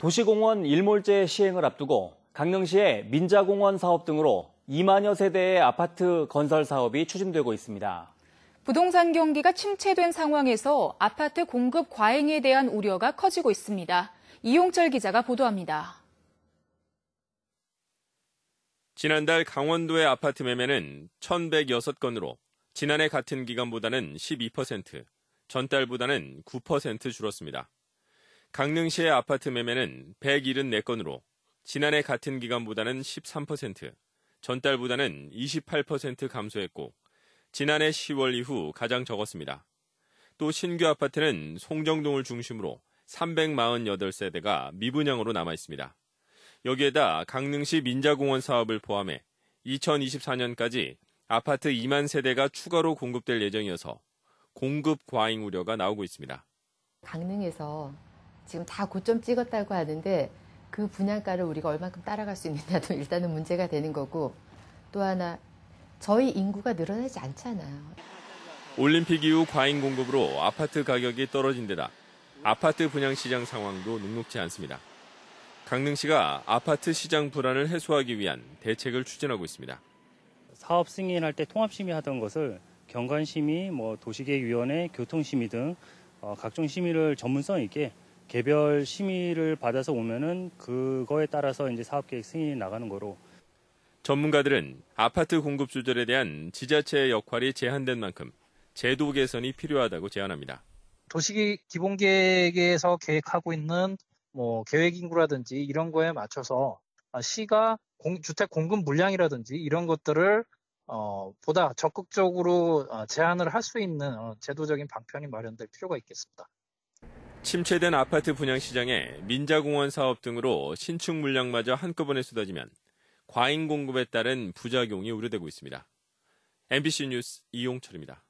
도시공원 일몰제 시행을 앞두고 강릉시의 민자공원 사업 등으로 2만여 세대의 아파트 건설 사업이 추진되고 있습니다. 부동산 경기가 침체된 상황에서 아파트 공급 과잉에 대한 우려가 커지고 있습니다. 이용철 기자가 보도합니다. 지난달 강원도의 아파트 매매는 1,106건으로 지난해 같은 기간보다는 12%, 전달보다는 9% 줄었습니다. 강릉시의 아파트 매매는 174건으로 지난해 같은 기간보다는 13%, 전달보다는 28% 감소했고 지난해 10월 이후 가장 적었습니다. 또 신규 아파트는 송정동을 중심으로 348세대가 미분양으로 남아 있습니다. 여기에다 강릉시 민자공원 사업을 포함해 2024년까지 아파트 2만 세대가 추가로 공급될 예정이어서 공급 과잉 우려가 나오고 있습니다. 강릉에서 지금 다 고점 찍었다고 하는데 그 분양가를 우리가 얼만큼 따라갈 수 있느냐도 일단은 문제가 되는 거고 또 하나 저희 인구가 늘어나지 않잖아요. 올림픽 이후 과잉 공급으로 아파트 가격이 떨어진 데다 아파트 분양 시장 상황도 녹록지 않습니다. 강릉시가 아파트 시장 불안을 해소하기 위한 대책을 추진하고 있습니다. 사업 승인할 때 통합 심의하던 것을 경관 심의, 뭐 도시계획위원회, 교통 심의 등 어, 각종 심의를 전문성 있게 개별 심의를 받아서 오면은 그거에 따라서 이제 사업 계획 승인이 나가는 거로. 전문가들은 아파트 공급 조절에 대한 지자체의 역할이 제한된 만큼 제도 개선이 필요하다고 제안합니다. 도시기 기본 계획에서 계획하고 있는 뭐 계획 인구라든지 이런 거에 맞춰서 아, 시가 공, 주택 공급 물량이라든지 이런 것들을 어, 보다 적극적으로 어, 제한을 할 수 있는 어, 제도적인 방편이 마련될 필요가 있겠습니다. 침체된 아파트 분양 시장에 민자공원 사업 등으로 신축 물량마저 한꺼번에 쏟아지면 과잉 공급에 따른 부작용이 우려되고 있습니다. MBC 뉴스 이용철입니다.